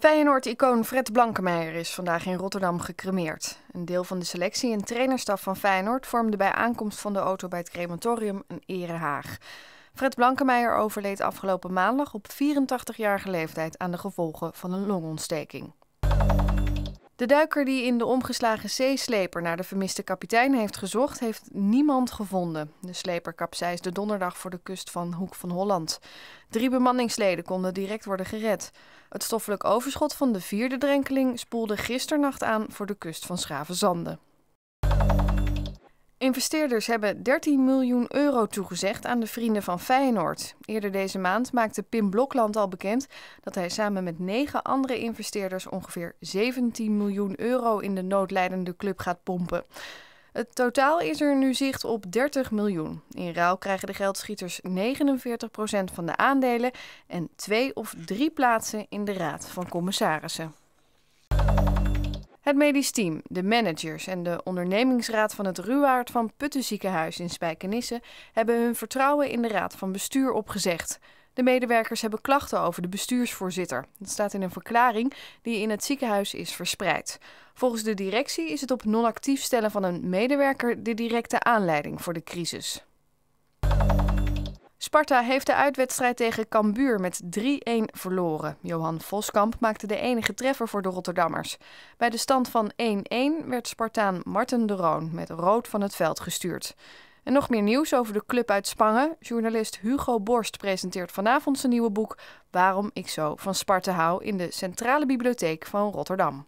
Feyenoord-icoon Fred Blankemeijer is vandaag in Rotterdam gecremeerd. Een deel van de selectie en trainerstaf van Feyenoord vormde bij aankomst van de auto bij het crematorium een erehaag. Fred Blankemeijer overleed afgelopen maandag op 84-jarige leeftijd aan de gevolgen van een longontsteking. De duiker die in de omgeslagen zeesleper naar de vermiste kapitein heeft gezocht, heeft niemand gevonden. De sleper kapseisde donderdag voor de kust van Hoek van Holland. Drie bemanningsleden konden direct worden gered. Het stoffelijk overschot van de vierde drenkeling spoelde gisternacht aan voor de kust van Schravenzande. Investeerders hebben 13 miljoen euro toegezegd aan de vrienden van Feyenoord. Eerder deze maand maakte Pim Blokland al bekend dat hij samen met negen andere investeerders ongeveer 17 miljoen euro in de noodlijdende club gaat pompen. Het totaal is er nu zicht op 30 miljoen. In ruil krijgen de geldschieters 49% van de aandelen en twee of drie plaatsen in de Raad van Commissarissen. Het medisch team, de managers en de ondernemingsraad van het Ruwaard van Putten ziekenhuis in Spijkenisse hebben hun vertrouwen in de raad van bestuur opgezegd. De medewerkers hebben klachten over de bestuursvoorzitter. Dat staat in een verklaring die in het ziekenhuis is verspreid. Volgens de directie is het op non stellen van een medewerker de directe aanleiding voor de crisis. Sparta heeft de uitwedstrijd tegen Cambuur met 3-1 verloren. Johan Voskamp maakte de enige treffer voor de Rotterdammers. Bij de stand van 1-1 werd Spartaan Martin de Roon met rood van het veld gestuurd. En nog meer nieuws over de club uit Spangen. Journalist Hugo Borst presenteert vanavond zijn nieuwe boek Waarom ik zo van Sparta hou in de Centrale Bibliotheek van Rotterdam.